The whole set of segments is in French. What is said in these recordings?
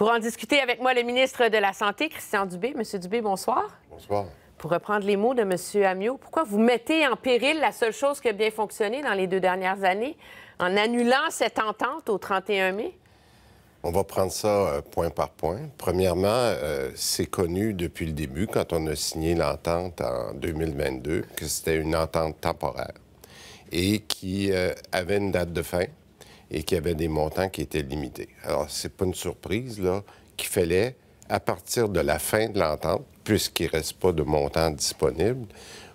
Pour en discuter avec moi, le ministre de la Santé, Christian Dubé. Monsieur Dubé, bonsoir. Bonsoir. Pour reprendre les mots de Monsieur Amiot, pourquoi vous mettez en péril la seule chose qui a bien fonctionné dans les deux dernières années en annulant cette entente au 31 mai? On va prendre ça euh, point par point. Premièrement, euh, c'est connu depuis le début, quand on a signé l'entente en 2022, que c'était une entente temporaire et qui euh, avait une date de fin et qu'il y avait des montants qui étaient limités. Alors, c'est pas une surprise, là, qu'il fallait, à partir de la fin de l'entente, puisqu'il ne reste pas de montant disponible,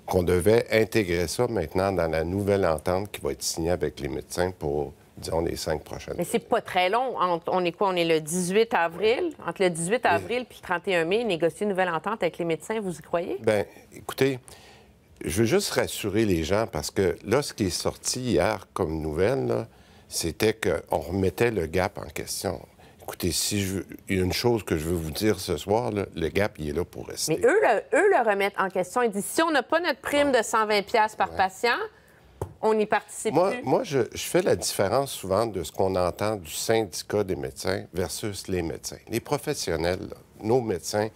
qu'on devait intégrer ça maintenant dans la nouvelle entente qui va être signée avec les médecins pour disons, les cinq prochaines. Mais c'est pas très long. On est quoi? On est le 18 avril. Entre le 18 avril puis le 31 mai, négocier une nouvelle entente avec les médecins, vous y croyez? Bien, écoutez, je veux juste rassurer les gens parce que là, ce qui est sorti hier comme nouvelle, là, c'était qu'on remettait le gap en question. Écoutez, si je... une chose que je veux vous dire ce soir, le gap, il est là pour rester. Mais eux, le, eux le remettent en question. Ils disent, si on n'a pas notre prime de 120 pièces par patient, on y participe Moi, moi je, je, fais la différence souvent de ce qu'on entend du syndicat des médecins versus les médecins. Les professionnels, là, nos médecins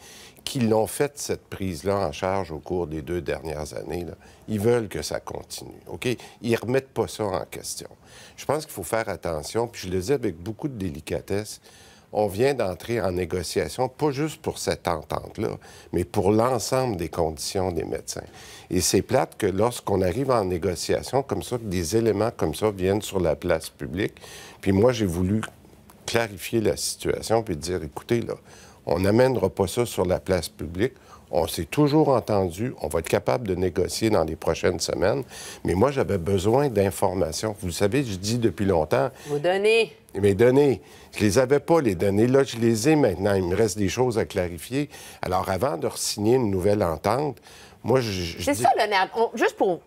qui l'ont fait, cette prise-là, en charge au cours des deux dernières années, là, ils veulent que ça continue. OK? Ils ne remettent pas ça en question. Je pense qu'il faut faire attention, puis je le dis avec beaucoup de délicatesse, on vient d'entrer en négociation, pas juste pour cette entente-là, mais pour l'ensemble des conditions des médecins. Et c'est plate que lorsqu'on arrive en négociation comme ça, que des éléments comme ça viennent sur la place publique, puis moi, j'ai voulu clarifier la situation puis dire, écoutez, là, on n'amènera pas ça sur la place publique. On s'est toujours entendu. On va être capable de négocier dans les prochaines semaines. Mais moi, j'avais besoin d'informations. Vous savez, je dis depuis longtemps. Vous données. Mes données. Je les avais pas, les données. Là, je les ai maintenant. Il me reste des choses à clarifier. Alors, avant de signer une nouvelle entente, moi, je. c'est ça, le On... Juste pour.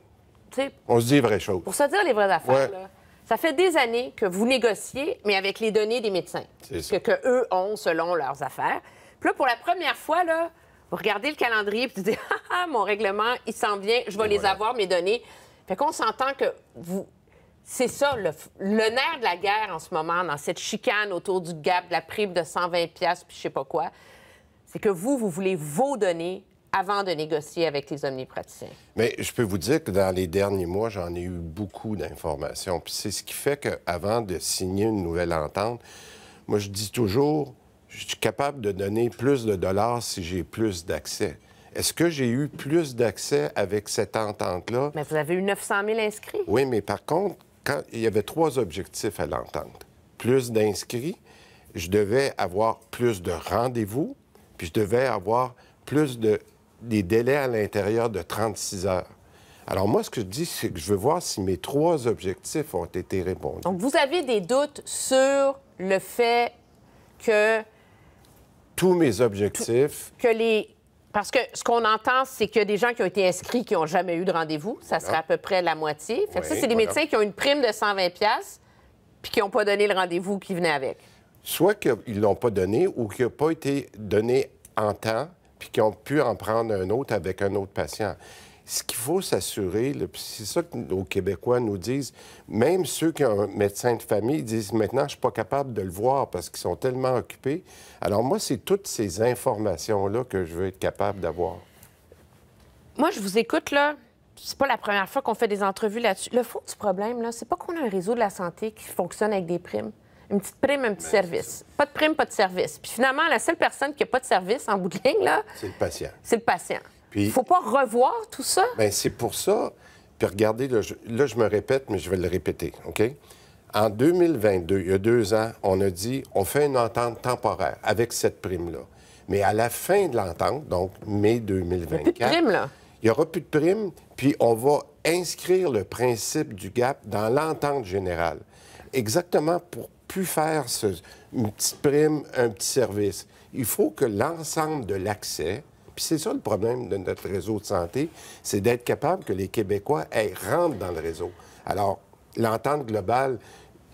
On se dit les vraies choses. Pour se dire les vraies affaires, là. Ça fait des années que vous négociez, mais avec les données des médecins, que, que eux ont selon leurs affaires. Puis là, pour la première fois, là, vous regardez le calendrier et vous dites ah, ah, mon règlement, il s'en vient, je vais les avoir, mes données. Fait qu'on s'entend que vous. C'est ça, le, nerf de la guerre en ce moment, dans cette chicane autour du gap, de la prime de 120$, puis je sais pas quoi. C'est que vous, vous voulez vos données avant de négocier avec les omnipraticiens. Mais je peux vous dire que dans les derniers mois, j'en ai eu beaucoup d'informations. Puis c'est ce qui fait qu'avant de signer une nouvelle entente, moi, je dis toujours, je suis capable de donner plus de dollars si j'ai plus d'accès. Est-ce que j'ai eu plus d'accès avec cette entente-là? Mais vous avez eu 900 000 inscrits. Oui, mais par contre, quand... il y avait trois objectifs à l'entente. Plus d'inscrits, je devais avoir plus de rendez-vous, puis je devais avoir plus de des délais à l'intérieur de 36 heures. Alors moi, ce que je dis, c'est que je veux voir si mes trois objectifs ont été répondus. Donc vous avez des doutes sur le fait que... Tous mes objectifs... Que les... Parce que ce qu'on entend, c'est qu'il y a des gens qui ont été inscrits qui n'ont jamais eu de rendez-vous. Ça serait ah. à peu près la moitié. Fait que ça, c'est des médecins qui ont une prime de 120 puis qui n'ont pas donné le rendez-vous qui venait avec. Soit qu'ils ne l'ont pas donné ou qu'il n'a pas été donné en temps puis qui ont pu en prendre un autre avec un autre patient. Ce qu'il faut s'assurer, c'est ça que nos Québécois nous disent, même ceux qui ont un médecin de famille disent maintenant, je ne suis pas capable de le voir parce qu'ils sont tellement occupés. Alors moi, c'est toutes ces informations-là que je veux être capable d'avoir. Moi, je vous écoute, là c'est pas la première fois qu'on fait des entrevues là-dessus. Le fond du problème, là, c'est pas qu'on a un réseau de la santé qui fonctionne avec des primes une petite prime, un petit ben, service. Pas de prime, pas de service. Puis finalement, la seule personne qui n'a pas de service en bout de ligne, là. C'est le patient. C'est le patient. ne Faut pas revoir tout ça. Bien, c'est pour ça. Puis regardez, là je, je, me répète, mais je vais le répéter, OK? En 2022, il y a deux ans, on a dit on fait une entente temporaire avec cette prime-là. Mais à la fin de l'entente, donc mai 2024. Il n'y aura plus de prime, là. Il n'y aura plus de prime, puis on va inscrire le principe du gap dans l'entente générale. Exactement pour pu faire une petite prime, un petit service. Il faut que l'ensemble de l'accès, puis c'est ça le problème de notre réseau de santé, c'est d'être capable que les Québécois rentrent dans le réseau. Alors, l'entente globale,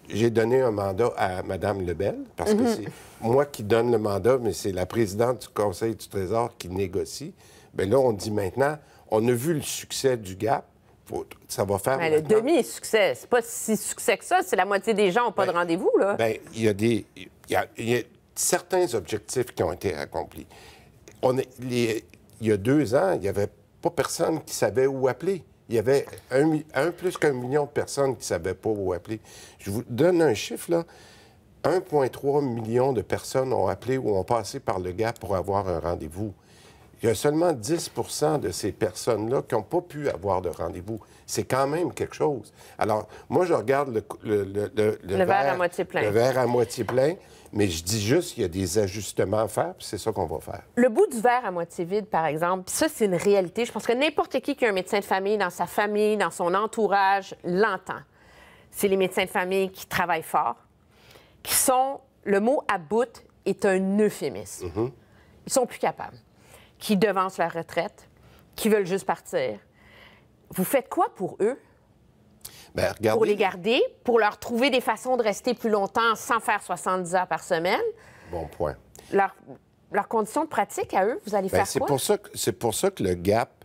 j'ai donné un mandat à Mme Lebel, parce que mhm. c'est moi qui donne le mandat, mais c'est la présidente du Conseil du Trésor qui négocie. Bien là, on dit maintenant, on a vu le succès du GAP, ça va faire. Ben, le demi-succès, c'est pas si succès que ça. C'est la moitié des gens n'ont pas de ben, rendez-vous, là. Bien, il y a des. certains objectifs qui ont été accomplis. On il y a deux ans, il n'y avait pas personne qui savait où appeler. Il y avait un, plus qu'un million de personnes qui ne savaient pas où appeler. Je vous donne un chiffre, là. 1,3 million de personnes ont appelé ou ont passé par le gap pour avoir un rendez-vous il y a seulement 10 de ces personnes-là qui n'ont pas pu avoir de rendez-vous. C'est quand même quelque chose. Alors, moi, je regarde le, le, verre, à moitié plein. Le verre à moitié plein, mais je dis juste qu'il y a des ajustements à faire, puis c'est ça qu'on va faire. Le bout du verre à moitié vide, par exemple, ça, c'est une réalité. Je pense que n'importe qui qui a un médecin de famille dans sa famille, dans son entourage, l'entend. C'est les médecins de famille qui travaillent fort, qui sont. Le mot à bout est un euphémisme. Mm-hmm. Ils sont plus capables qui devancent la retraite, qui veulent juste partir. Vous faites quoi pour eux? Ben, pour les garder, pour leur trouver des façons de rester plus longtemps sans faire 70 heures par semaine. Bon point. Leur leurs conditions de pratique à eux, vous allez ben, faire quoi? C'est pour, c'est pour ça que le gap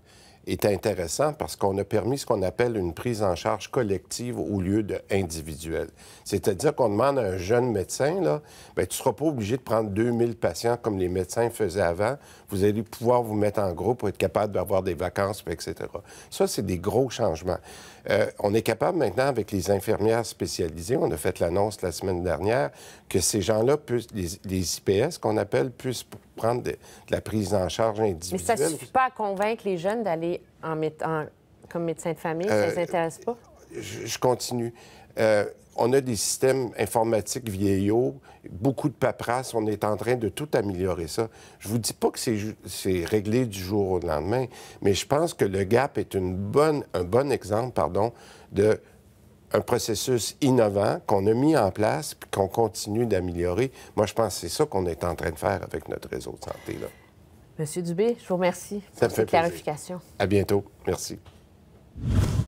est intéressant parce qu'on a permis ce qu'on appelle une prise en charge collective au lieu de individuelle. C'est-à-dire qu'on demande à un jeune médecin, là, ben, tu ne seras pas obligé de prendre 2000 patients comme les médecins faisaient avant. Vous allez pouvoir vous mettre en groupe pour être capable d'avoir des vacances, etc. Ça, c'est des gros changements. Euh, on est capable maintenant, avec les infirmières spécialisées, on a fait l'annonce la semaine dernière, que ces gens-là, les, les IPS qu'on appelle, puissent prendre de, la prise en charge individuelle. Mais ça ne suffit pas à convaincre les jeunes d'aller en, comme médecin de famille? ça ne les euh, intéresse pas? Je, continue. Euh, on a des systèmes informatiques vieillots, beaucoup de paperasse, on est en train de tout améliorer ça. Je vous dis pas que c'est réglé du jour au lendemain, mais je pense que le GAP est une bonne, un bon exemple pardon, de un processus innovant qu'on a mis en place puis qu'on continue d'améliorer. Moi, je pense que c'est ça qu'on est en train de faire avec notre réseau de santé. Là. Monsieur Dubé, je vous remercie pour cette clarification. À bientôt. Merci.